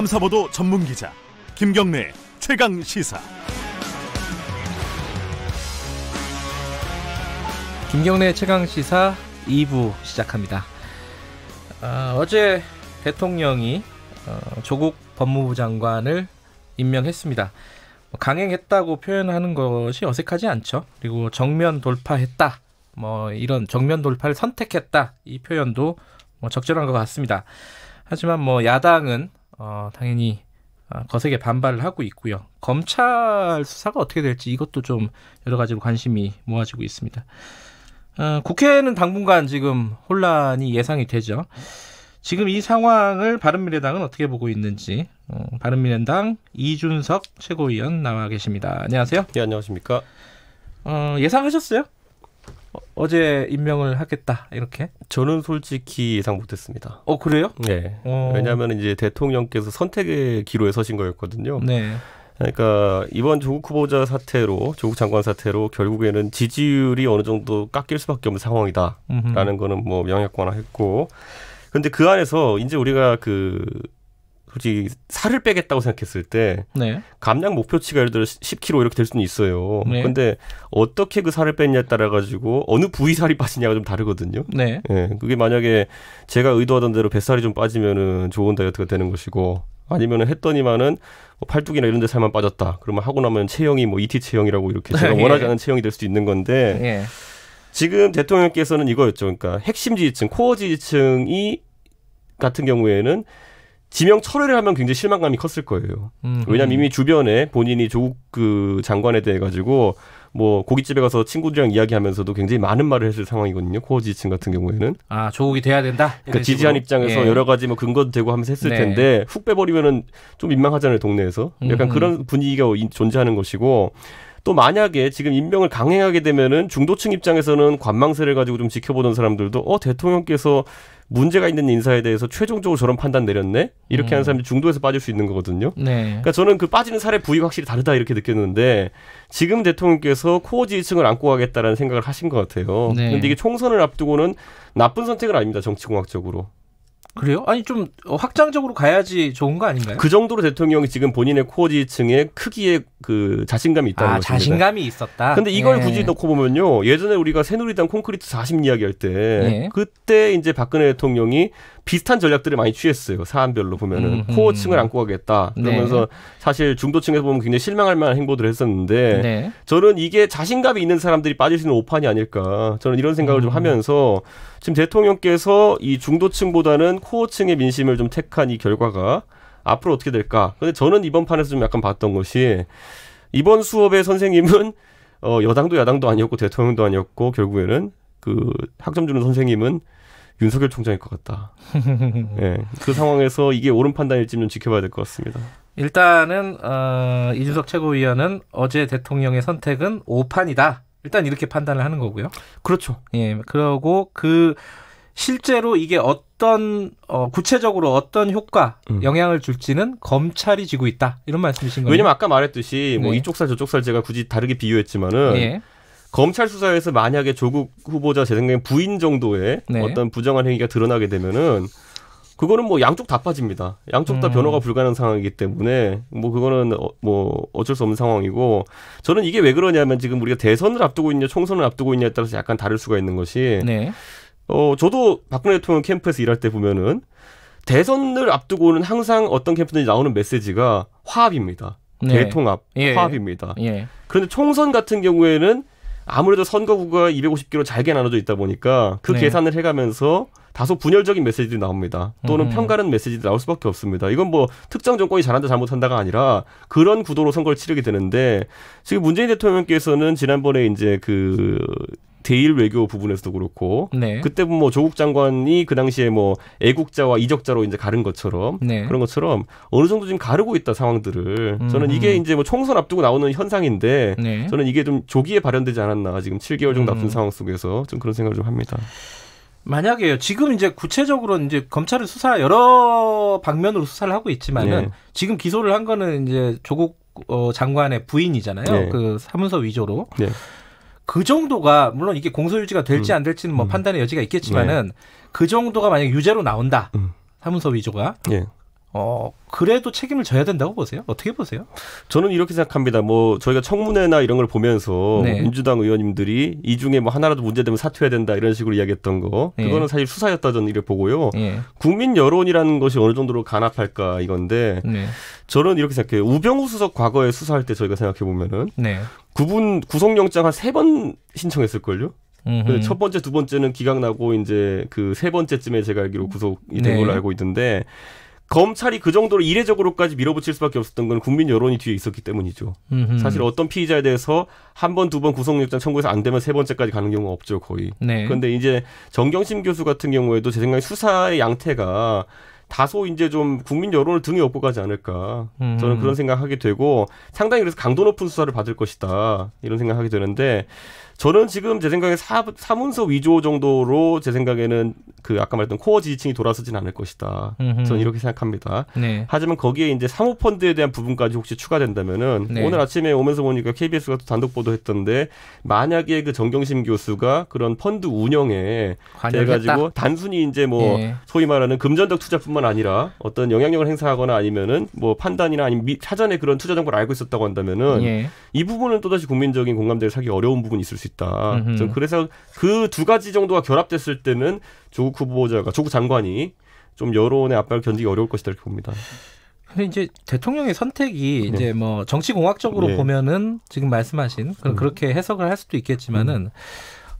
탐사보도 전문 기자 김경래 최강 시사. 김경래 최강 시사 2부 시작합니다. 어, 어제 대통령이 어, 조국 법무부 장관을 임명했습니다. 뭐 강행했다고 표현하는 것이 어색하지 않죠. 그리고 정면 돌파했다. 뭐 이런 정면 돌파를 선택했다. 이 표현도 뭐 적절한 것 같습니다. 하지만 뭐 야당은 어, 당연히 어, 거세게 반발을 하고 있고요. 검찰 수사가 어떻게 될지 이것도 좀 여러 가지로 관심이 모아지고 있습니다. 어, 국회는 당분간 지금 혼란이 예상이 되죠. 지금 이 상황을 바른미래당은 어떻게 보고 있는지 어, 바른미래당 이준석 최고위원 나와 계십니다. 안녕하세요. 네, 안녕하십니까. 어, 예상하셨어요? 어제 임명을 하겠다 이렇게? 저는 솔직히 예상 못했습니다. 어 그래요? 네. 어. 왜냐하면 이제 대통령께서 선택의 기로에 서신 거였거든요. 네. 그러니까 이번 조국 후보자 사태로 조국 장관 사태로 결국에는 지지율이 어느 정도 깎일 수밖에 없는 상황이다라는 음흠. 거는 뭐 명약관화했고 근데 그 안에서 이제 우리가 그 솔직히 살을 빼겠다고 생각했을 때 네. 감량 목표치가 예를 들어 10kg 이렇게 될 수는 있어요. 네. 근데 어떻게 그 살을 뺐냐에 따라 가지고 어느 부위 살이 빠지냐가 좀 다르거든요. 네. 네. 그게 만약에 제가 의도하던 대로 뱃살이 좀 빠지면은 좋은 다이어트가 되는 것이고 아니면은 했더니만은 뭐 팔뚝이나 이런 데 살만 빠졌다. 그러면 하고 나면 체형이 뭐 이티 체형이라고 이렇게 제가 예. 원하지 않은 체형이 될 수도 있는 건데 예. 지금 대통령께서는 이거였죠. 그러니까 핵심 지지층, 코어 지지층이 같은 경우에는 지명 철회를 하면 굉장히 실망감이 컸을 거예요. 음. 왜냐면 이미 주변에 본인이 조국 그 장관에 대해 가지고 뭐 고깃집에 가서 친구들이랑 이야기하면서도 굉장히 많은 말을 했을 상황이거든요. 코어 지지층 같은 경우에는 아 조국이 돼야 된다. 그러니까 지지한 입장에서 예. 여러 가지 뭐 근거도 되고 하면서 했을 네. 텐데 훅 빼버리면은 좀 민망하잖아요 동네에서. 약간 음 그런 분위기가 존재하는 것이고 또 만약에 지금 임명을 강행하게 되면은 중도층 입장에서는 관망세를 가지고 좀 지켜보던 사람들도 어 대통령께서 문제가 있는 인사에 대해서 최종적으로 저런 판단 내렸네 이렇게 음. 하는 사람이 중도에서 빠질 수 있는 거거든요. 네. 그러니까 저는 그 빠지는 사례 부위가 확실히 다르다 이렇게 느꼈는데 지금 대통령께서 코어 지지층을 안고 가겠다라는 생각을 하신 것 같아요. 네. 근데 이게 총선을 앞두고는 나쁜 선택은 아닙니다 정치공학적으로. 그래요? 아니 좀 어, 확장적으로 가야지 좋은 거 아닌가요? 그 정도로 대통령이 지금 본인의 코어 지층의 크기에 그 자신감이 있다는 아, 것입니다. 자신감이 있었다. 근데 이걸 예. 굳이 놓고 보면요. 예전에 우리가 새누리당 콘크리트 40 이야기할 때 예. 그때 이제 박근혜 대통령이 비슷한 전략들을 많이 취했어요. 사안별로 보면은 음흠. 코어층을 안고 가겠다. 그러면서 네. 사실 중도층에서 보면 굉장히 실망할 만한 행보들을 했었는데 네. 저는 이게 자신감이 있는 사람들이 빠질 수 있는 오판이 아닐까. 저는 이런 생각을 음. 좀 하면서 지금 대통령께서 이 중도층보다는 코어층의 민심을 좀 택한 이 결과가 앞으로 어떻게 될까? 근데 저는 이번 판에서 좀 약간 봤던 것이 이번 수업의 선생님은 어 여당도 야당도 아니었고 대통령도 아니었고 결국에는 그 학점 주는 선생님은 윤석열 총장일 것 같다. 예. 네, 그 상황에서 이게 옳은 판단일지 좀 지켜봐야 될 것 같습니다. 일단은 어, 이준석 최고위원은 어제 대통령의 선택은 오판이다. 일단 이렇게 판단을 하는 거고요. 그렇죠. 예. 그러고 그 실제로 이게 어떤 어, 구체적으로 어떤 효과 음. 영향을 줄지는 검찰이 지고 있다 이런 말씀이신 거예요. 왜냐면 아까 말했듯이 뭐 네. 뭐 이쪽 살 저쪽 살 제가 굳이 다르게 비유했지만은 네. 검찰 수사에서 만약에 조국 후보자 재생된 부인 정도의 네. 어떤 부정한 행위가 드러나게 되면은 그거는 뭐 양쪽 다 빠집니다. 양쪽 다 음. 변호가 불가능 한 상황이기 때문에 뭐 그거는 어, 뭐 어쩔 수 없는 상황이고 저는 이게 왜 그러냐면 지금 우리가 대선을 앞두고 있냐 총선을 앞두고 있냐에 따라서 약간 다를 수가 있는 것이 네. 어 저도 박근혜 대통령 캠프에서 일할 때 보면은 대선을 앞두고는 항상 어떤 캠프든지 나오는 메시지가 화합입니다. 네. 대통합, 예. 화합입니다. 예. 그런데 총선 같은 경우에는 아무래도 선거구가 250개로 잘게 나눠져 있다 보니까 그 네. 계산을 해가면서 다소 분열적인 메시지들이 나옵니다. 또는 음. 편가는 메시지들이 나올 수밖에 없습니다. 이건 뭐 특정 정권이 잘한다 잘못한다가 아니라 그런 구도로 선거를 치르게 되는데 지금 문재인 대통령께서는 지난번에 이제 그 대일 외교 부분에서도 그렇고 네. 그때 뭐 조국 장관이 그 당시에 뭐 애국자와 이적자로 이제 가른 것처럼 네. 그런 것처럼 어느 정도 지금 가르고 있다 상황들을 음. 저는 이게 음. 이제 뭐 총선 앞두고 나오는 현상인데 네. 저는 이게 좀 조기에 발현되지 않았나 지금 7개월 정도 음. 앞둔 상황 속에서 좀 그런 생각을 좀 합니다. 만약에요. 지금 이제 구체적으로 이제 검찰은 수사 여러 방면으로 수사를 하고 있지만은 네. 지금 기소를 한 거는 이제 조국 어, 장관의 부인이잖아요. 네. 그 사문서 위조로. 네. 그 정도가 물론 이게 공소유지가 될지 음. 안 될지는 뭐 음. 판단의 여지가 있겠지만은 그 정도가 만약 유죄로 나온다. 음. 사문서 위조가. 어, 그래도 책임을 져야 된다고 보세요? 어떻게 보세요? 저는 이렇게 생각합니다. 뭐, 저희가 청문회나 이런 걸 보면서 네. 민주당 의원님들이 이 중에 뭐 하나라도 문제되면 사퇴해야 된다 이런 식으로 이야기했던 거, 네. 그거는 예. 사실 수사였다 저는 이렇게 보고요. 예. 국민 여론이라는 것이 어느 정도로 간악할까 이건데, 네. 저는 이렇게 생각해요. 우병우 수석 과거에 수사할 때 저희가 생각해보면은, 네. 구분, 구속영장 한 세 번 신청했을걸요? 첫 번째, 두 번째는 기각 나고, 이제 그 세 번째쯤에 제가 알기로 구속이 된 네. 걸로 알고 있던데 검찰이 그 정도로 이례적으로까지 밀어붙일 수밖에 없었던 건 국민 여론이 뒤에 있었기 때문이죠. 음흠. 사실 어떤 피의자에 대해서 한 번, 두 번 구속영장 청구해서 안 되면 세 번째까지 가는 경우가 없죠, 거의. 네. 그런데 이제 정경심 교수 같은 경우에도 제 생각에 수사의 양태가 다소 이제 좀 국민 여론을 등에 업고 가지 않을까 음. 저는 그런 생각하게 되고 상당히 그래서 강도 높은 수사를 받을 것이다 이런 생각하게 되는데 저는 지금 제 생각에 사, 사문서 위조 정도로 제 생각에는 그 아까 말했던 코어 지지층이 돌아서진 않을 것이다. 음흠. 저는 이렇게 생각합니다. 네. 하지만 거기에 이제 사모펀드에 대한 부분까지 혹시 추가된다면은 네. 오늘 아침에 오면서 보니까 KBS가 또 단독 보도했던데 만약에 그 정경심 교수가 그런 펀드 운영에 돼가지고 단순히 이제 뭐 예. 소위 말하는 금전적 투자뿐만 아니라 어떤 영향력을 행사하거나 아니면은 뭐 판단이나 아니면 미, 사전에 그런 투자 정보를 알고 있었다고 한다면은 예. 이 부분은 또다시 국민적인 공감대를 사기 어려운 부분이 있을 수 있다. 음 그래서 그 두 가지 정도가 결합됐을 때는 조국 후보자가 조국 장관이 좀 여론의 압박을 견디기 어려울 것이다 이렇게 봅니다. 근데 이제 대통령의 선택이 네. 이제 뭐 정치 공학적으로 네. 보면은 지금 말씀하신 그런 음. 그렇게 해석을 할 수도 있겠지만은 음.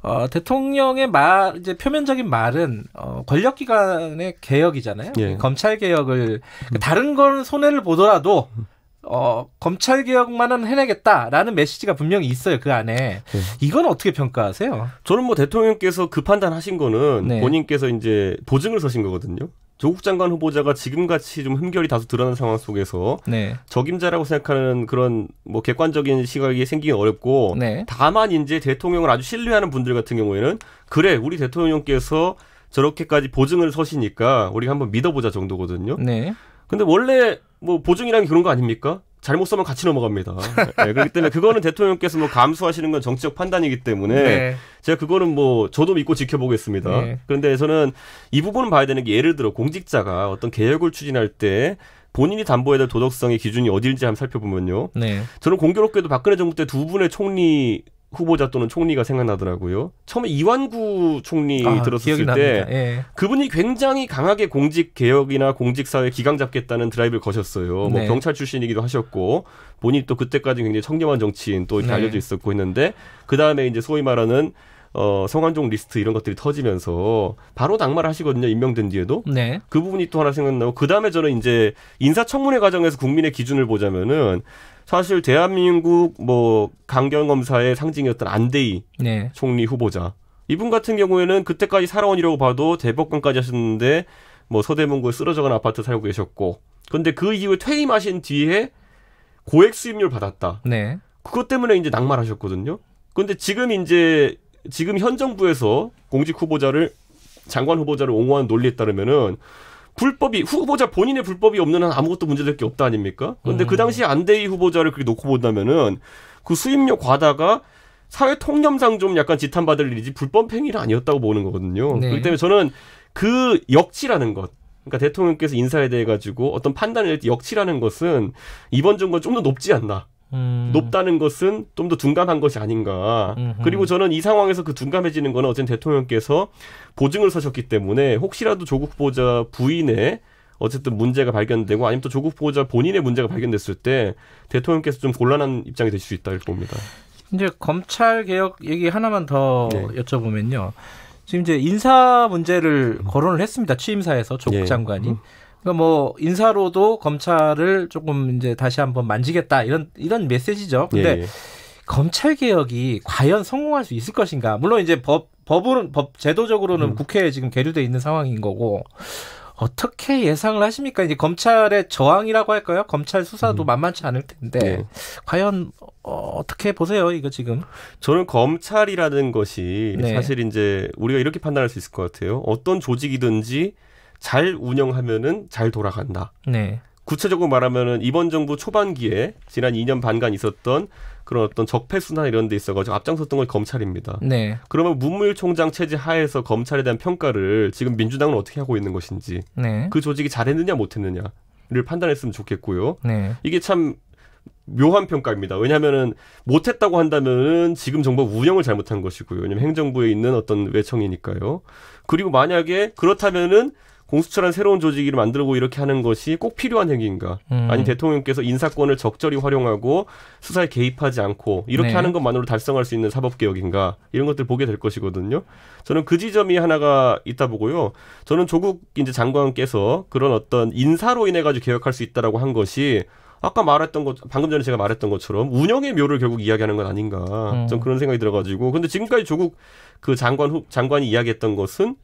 어, 대통령의 말, 이제 표면적인 말은, 어, 권력기관의 개혁이잖아요. 예. 검찰 개혁을, 그 다른 건 손해를 보더라도 음. 어, 검찰 개혁만은 해내겠다라는 메시지가 분명히 있어요 그 안에. 네. 이건 어떻게 평가하세요? 저는 뭐 대통령께서 그 판단하신 거는 네. 본인께서 이제 보증을 서신 거거든요. 조국 장관 후보자가 지금같이 좀 흠결이 다소 드러난 상황 속에서 네. 적임자라고 생각하는 그런 뭐 객관적인 시각이 생기기 어렵고 네. 다만 이제 대통령을 아주 신뢰하는 분들 같은 경우에는 그래 우리 대통령께서 저렇게까지 보증을 서시니까 우리가 한번 믿어보자 정도거든요. 네. 근데 원래 뭐 보증이라는 게 그런 거 아닙니까? 잘못 써면 같이 넘어갑니다. 네, 그렇기 때문에 그거는 대통령께서 뭐 감수하시는 건 정치적 판단이기 때문에 네. 제가 그거는 뭐 저도 믿고 지켜보겠습니다. 네. 그런데 저는 이 부분은 봐야 되는 게 예를 들어 공직자가 어떤 개혁을 추진할 때 본인이 담보해야 될 도덕성의 기준이 어디인지 한번 살펴보면요. 네. 저는 공교롭게도 박근혜 정부 때 두 분의 총리 후보자 또는 총리가 생각나더라고요. 처음에 이완구 총리 아, 들었을 때 예. 그분이 굉장히 강하게 공직 개혁이나 공직 사회 기강 잡겠다는 드라이브를 거셨어요. 뭐 네. 뭐 경찰 출신이기도 하셨고 본인 또 그때까지 굉장히 청렴한 정치인 또 이렇게 네. 알려져 있었고 했는데 그 다음에 이제 소위 말하는 어, 성완종 리스트 이런 것들이 터지면서 바로 낙마하시거든요 임명된 뒤에도 네. 그 부분이 또 하나 생각나고 그 다음에 저는 이제 인사청문회 과정에서 국민의 기준을 보자면은 사실 대한민국 뭐 강경검사의 상징이었던 안대희 네. 총리 후보자 이분 같은 경우에는 그때까지 살아온이라고 봐도 대법관까지 하셨는데 뭐 서대문구에 쓰러져간 아파트 살고 계셨고 근데 그 이후에 퇴임하신 뒤에 고액 수입률 받았다. 네. 그것 때문에 이제 낙마하셨거든요. 근데 지금 이제 지금 현 정부에서 공직 후보자를 장관 후보자를 옹호한 논리에 따르면은 불법이 후보자 본인의 불법이 없는 한 아무것도 문제될 게 없다 아닙니까? 그런데 그 음. 그 당시 안대희 후보자를 그렇게 놓고 본다면은 그 수입료 과다가 사회 통념상 좀 약간 지탄받을 일이지 불법 행위는 아니었다고 보는 거거든요. 네. 그렇기 때문에 저는 그 역치라는 것 그러니까 대통령께서 인사에 대해 가지고 어떤 판단을 할 때 역치라는 것은 이번 정부 좀더 높지 않나. 음. 높다는 것은 좀 더 둔감한 것이 아닌가. 음흠. 그리고 저는 이 상황에서 그 둔감해지는 거는 어쨌든 대통령께서 보증을 서셨기 때문에 혹시라도 조국 보좌 부인의 어쨌든 문제가 발견되고 아니면 또 조국 보좌 본인의 문제가 발견됐을 때 대통령께서 좀 곤란한 입장이 될수 있다 이렇게 봅니다. 이제 검찰 개혁 얘기 하나만 더 네. 여쭤보면요. 지금 이제 인사 문제를 음. 거론을 했습니다. 취임사에서 조국 네. 장관이. 음. 그러니까 뭐 인사로도 검찰을 조금 이제 다시 한번 만지겠다 이런 이런 메시지죠. 근데 예. 예. 검찰 개혁이 과연 성공할 수 있을 것인가? 물론 이제 법법은법 제도적으로는 음. 국회에 지금 계류돼 있는 상황인 거고 어떻게 예상을 하십니까? 이제 검찰의 저항이라고 할까요? 검찰 수사도 음. 만만치 않을 텐데 네. 과연 어, 떻게 보세요? 이거 지금 저는 검찰이라는 것이 네. 사실 이제 우리가 이렇게 판단할 수 있을 것 같아요. 어떤 조직이든지 잘 운영하면은 잘 돌아간다. 네. 구체적으로 말하면은 이번 정부 초반기에 지난 2년 반간 있었던 그런 어떤 적폐수나 이런 데 있어가지고 앞장섰던 건 검찰입니다. 네. 그러면 문무일총장 체제 하에서 검찰에 대한 평가를 지금 민주당은 어떻게 하고 있는 것인지 네. 그 조직이 잘했느냐 못했느냐를 판단했으면 좋겠고요. 네. 이게 참 묘한 평가입니다. 왜냐하면은 못했다고 한다면은 지금 정부 운영을 잘못한 것이고요. 왜냐면 행정부에 있는 어떤 외청이니까요. 그리고 만약에 그렇다면은 공수처란 새로운 조직을 만들고 이렇게 하는 것이 꼭 필요한 행위인가? 음. 아니 대통령께서 인사권을 적절히 활용하고 수사에 개입하지 않고 이렇게 네. 하는 것만으로 달성할 수 있는 사법 개혁인가? 이런 것들 보게 될 것이거든요. 저는 그 지점이 하나가 있다 보고요. 저는 조국 이제 장관께서 그런 어떤 인사로 인해 가지고 개혁할 수 있다라고 한 것이 아까 말했던 것 방금 전에 제가 말했던 것처럼 운영의 묘를 결국 이야기하는 건 아닌가 음. 좀 그런 생각이 들어가지고 근데 지금까지 조국 그 장관 후, 장관이 이야기했던 것은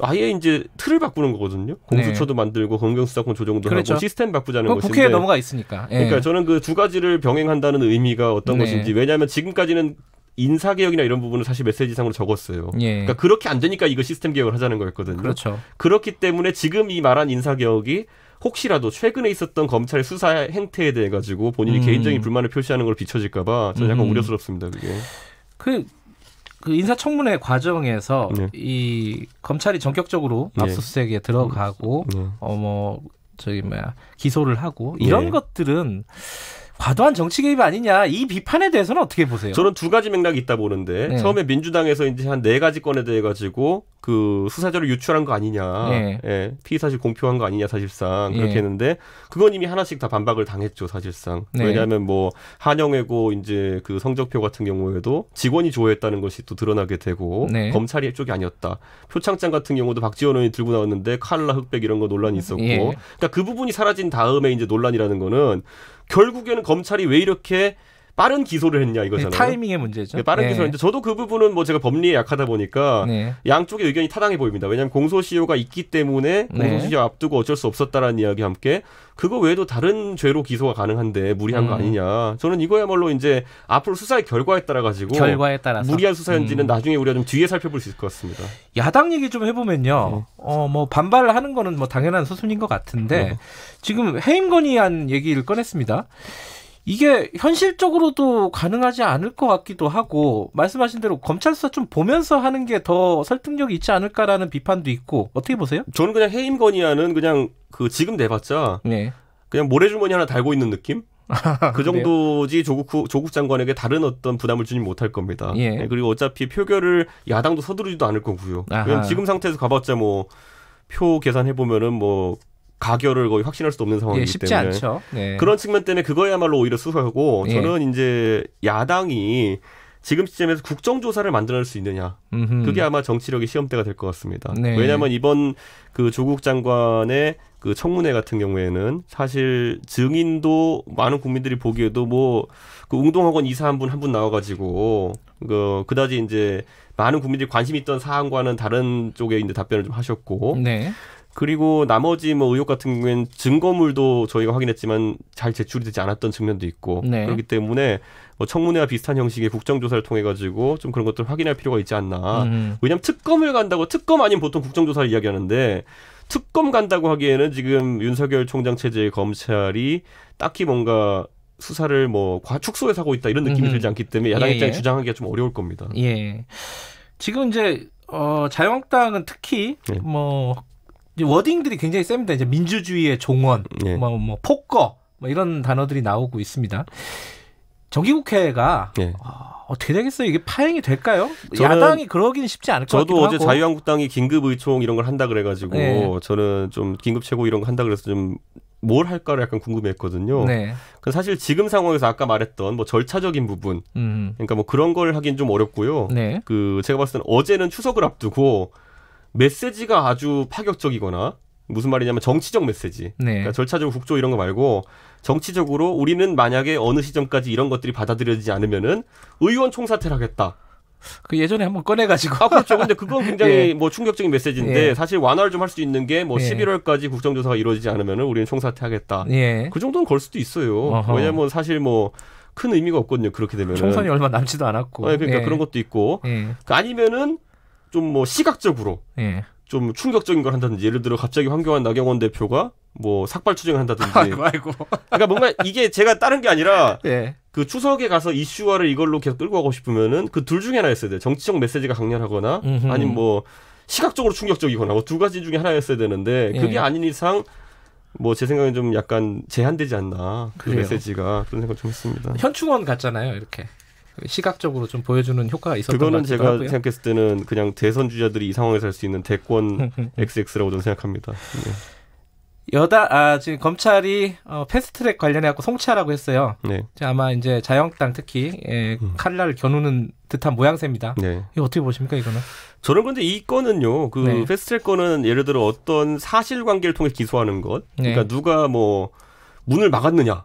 아예 이제 틀을 바꾸는 거거든요. 네. 공수처도 네. 만들고 검경수사권 조정도 그렇죠. 하고 시스템 바꾸자는 것인데 국회에 넘어가 있으니까. 예. 그러니까 저는 그 두 가지를 병행한다는 의미가 어떤 네. 것인지 왜냐하면 지금까지는 인사 개혁이나 이런 부분을 사실 메시지상으로 적었어요. 예. 그러니까 그렇게 안 되니까 이거 시스템 개혁을 하자는 거였거든요. 그렇죠. 그렇기 때문에 지금 이 말한 인사 개혁이 혹시라도 최근에 있었던 검찰의 수사 행태에 대해 가지고 본인이 음. 개인적인 불만을 표시하는 걸 비춰질까봐 저는 약간 음. 우려스럽습니다. 그게. 그그 인사청문회 과정에서 네. 이 검찰이 전격적으로 네. 압수수색에 들어가고 네. 어뭐 저기 뭐야 기소를 하고 이런 네. 것들은 과도한 정치 개입 아니냐 이 비판에 대해서는 어떻게 보세요? 저는 두 가지 맥락이 있다 보는데 네. 처음에 민주당에서 이제 한 네 가지 건에 대해 가지고 그 수사자를 유출한 거 아니냐, 네. 예, 피의 사실 공표한 거 아니냐 사실상 네. 그렇게 네. 했는데 그건 이미 하나씩 다 반박을 당했죠 사실상 네. 왜냐하면 뭐 한영외고 이제 그 성적표 같은 경우에도 직원이 조회했다는 것이 또 드러나게 되고 네. 검찰이 쪽이 아니었다 표창장 같은 경우도 박지원 의원이 들고 나왔는데 칼라 흑백 이런 거 논란이 예. 있었고 그러니까 그 부분이 사라진 다음에 이제 논란이라는 거는 결국에는 검찰이 왜 이렇게 빠른 기소를 했냐 네, 이거잖아요. 네, 타이밍의 문제죠. 네, 빠른 네. 기소인데 저도 그 부분은 뭐 제가 법리에 약하다 보니까 네. 양쪽의 의견이 타당해 보입니다. 왜냐하면 공소시효가 있기 때문에 네. 공소시효 앞두고 어쩔 수 없었다라는 이야기 함께 그거 외에도 다른 죄로 기소가 가능한데 무리한 음. 거 아니냐. 저는 이거야말로 이제 앞으로 수사의 결과에 따라 가지고 결과에 따라서 무리한 수사인지는 음. 나중에 우리가 좀 뒤에 살펴볼 수 있을 것 같습니다. 야당 얘기 좀 해보면요. 어뭐 반발을 하는 거는 뭐 당연한 소순인것 같은데 지금 해임 건의안 얘기를 꺼냈습니다. 이게 현실적으로도 가능하지 않을 것 같기도 하고 말씀하신 대로 검찰 수사 좀 보면서 하는 게 더 설득력이 있지 않을까라는 비판도 있고 어떻게 보세요? 저는 그냥 해임 건의안은 그냥 그 지금 내봤자 네. 그냥 모래주머니 하나 달고 있는 느낌? 아, 그 정도지 조국 후, 조국 장관에게 다른 어떤 부담을 주지 못할 겁니다. 예. 네, 그리고 어차피 표결을 야당도 서두르지도 않을 거고요. 지금 상태에서 가봤자 뭐 표 계산해 보면은 뭐 가결을 거의 확신할 수도 없는 상황이기 예, 쉽지 때문에 않죠. 네. 그런 측면 때문에 그거야말로 오히려 수사하고 예. 저는 이제 야당이 지금 시점에서 국정조사를 만들어낼 수 있느냐 음흠. 그게 아마 정치력의 시험대가 될 것 같습니다. 네. 왜냐하면 이번 그 조국 장관의 그 청문회 같은 경우에는 사실 증인도 많은 국민들이 보기에도 뭐 그 웅동학원 이사 한 분 한 분 나와가지고 그 그다지 이제 많은 국민들이 관심 있던 사안과는 다른 쪽에 이제 답변을 좀 하셨고 네. 그리고 나머지 뭐 의혹 같은 경우에는 증거물도 저희가 확인했지만 잘 제출이 되지 않았던 측면도 있고 네. 그렇기 때문에 뭐 청문회와 비슷한 형식의 국정조사를 통해 가지고 좀 그런 것들 을 확인할 필요가 있지 않나. 음. 왜냐하면 특검을 간다고 특검 아닌 보통 국정조사를 이야기하는데 특검 간다고 하기에는 지금 윤석열 총장 체제의 검찰이 딱히 뭔가 수사를 뭐 과축소에 사고 있다 이런 느낌이 음. 들지 않기 때문에 야당 예, 입장에 예. 주장하기가 좀 어려울 겁니다. 예. 지금 이제 어, 자유한국당은 특히 네. 뭐 워딩들이 굉장히 셉니다. 이제 민주주의의 종언 네. 예. 뭐, 뭐 폭거 뭐 이런 단어들이 나오고 있습니다. 정기국회가 네. 어, 어떻게 되겠어요? 이게 파행이 될까요? 야당이 그러기는 쉽지 않을 것 같아요. 저도 어제 하고. 자유한국당이 긴급 의총 이런 걸 한다 그래가지고 네. 저는 좀 긴급 최고 이런 거 한다 그래서 좀 뭘 할까를 약간 궁금했거든요. 네. 그 사실 지금 상황에서 아까 말했던 뭐 절차적인 부분, 음. 그러니까 뭐 그런 걸 하긴 좀 어렵고요. 네. 그 제가 봤을 때는 어제는 추석을 앞두고 메시지가 아주 파격적이거나 무슨 말이냐면 정치적 메시지. 네. 그러니까 절차적 국조 이런 거 말고 정치적으로 우리는 만약에 어느 시점까지 이런 것들이 받아들여지지 않으면은 의원 총사퇴를 하겠다. 그 예전에 한번 꺼내가지고. 아, 그렇죠. 근데 그건 굉장히 예. 뭐 충격적인 메시지인데 예. 사실 완화를 좀 할 수 있는 게뭐 예. 11월까지 국정조사가 이루어지지 않으면은 우리는 총사퇴하겠다. 예. 그 정도는 걸 수도 있어요. 어허. 왜냐면 사실 뭐. 큰 의미가 없거든요. 그렇게 되면 총선이 얼마 남지도 않았고. 아, 그러니까 예. 그런 것도 있고. 예. 그러니까 아니면은 좀뭐 시각적으로 예. 좀 충격적인 걸 한다든지 예를 들어 갑자기 황교안 나경원 대표가 뭐 삭발 추정을 한다든지 아이고, 아이고. 그러니까 뭔가 이게 제가 다른 게 아니라 예. 그 추석에 가서 이슈화를 이걸로 계속 끌고 가고 싶으면은 그 둘 중에 하나 였어야돼 정치적 메시지가 강렬하거나 아니면 뭐 시각적으로 충격적이거나 뭐두 가지 중에 하나였어야 되는데 예. 그게 예. 아닌 이상 뭐 제 생각엔 좀 약간 제한되지 않나 그 그래요. 메시지가 그런 생각 좀 했습니다. 현충원 같잖아요 이렇게 시각적으로 좀 보여주는 효과가 있었던 것 같아요. 그거는 제가 생각했을 때는 그냥 대선 주자들이 이 상황에서 할 수 있는 대권 음, 음, 음. XX라고 저는 생각합니다. 네. 여다 아, 지금 검찰이 어, 패스트트랙 관련해 갖고 송치하라고 했어요. 네. 아마 이제 자영당 특히 예, 음. 칼날 겨누는 듯한 모양새입니다. 네. 이거 어떻게 보십니까 이거는? 저는 근데 이 건은요. 그 네. 패스트트랙 건은 예를 들어 어떤 사실관계를 통해 기소하는 것. 네. 그러니까 누가 뭐 문을 막았느냐.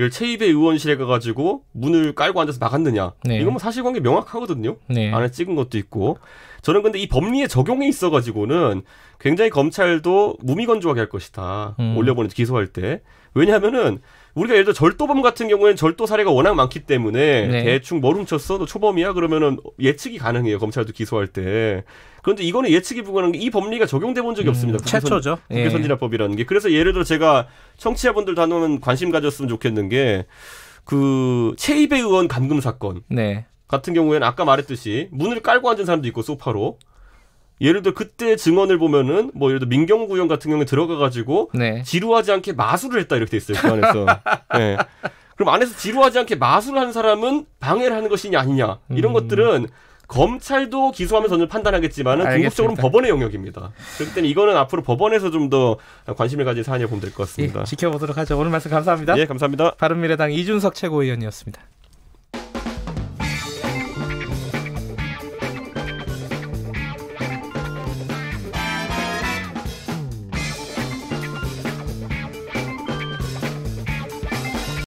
이걸 체입의 의원실에 가가지고 문을 깔고 앉아서 막았느냐. 네. 이건 뭐 사실관계 명확하거든요. 네. 안에 찍은 것도 있고. 저는 근데 이 법리의 적용에 있어가지고는 굉장히 검찰도 무미건조하게 할 것이다. 음. 올려보내서 기소할 때. 왜냐하면은 우리가 예를 들어 절도범 같은 경우에는 절도 사례가 워낙 많기 때문에 네. 대충 머름쳤어너 뭐 초범이야? 그러면은 예측이 가능해요. 검찰도 기소할 때. 그런데 이거는 예측이 불가능한 게 이 법리가 적용돼 본 적이 음, 없습니다. 국회선, 최초죠. 국회선진화법이라는 예. 게. 그래서 예를 들어 제가 청취자분들 다 단호는 관심 가졌으면 좋겠는 게그 최이배 의원 감금 사건. 네. 같은 경우에는 아까 말했듯이 문을 깔고 앉은 사람도 있고 소파로 예를 들어 그때 증언을 보면은 뭐 예를 들어 민경구 형 같은 경우에 들어가 가지고 네. 지루하지 않게 마술을 했다 이렇게 돼 있어요 그 안에서 네. 그럼 안에서 지루하지 않게 마술을 하는 사람은 방해를 하는 것이냐 아니냐 이런 음. 것들은 검찰도 기소하면 저는 판단하겠지만은 궁극적으로는 법원의 영역입니다. 그렇기 때문에 이거는 앞으로 법원에서 좀 더 관심을 가진 사안이 보면 될 것 같습니다. 예, 지켜보도록 하죠. 오늘 말씀 감사합니다. 예, 감사합니다. 바른미래당 이준석 최고위원이었습니다.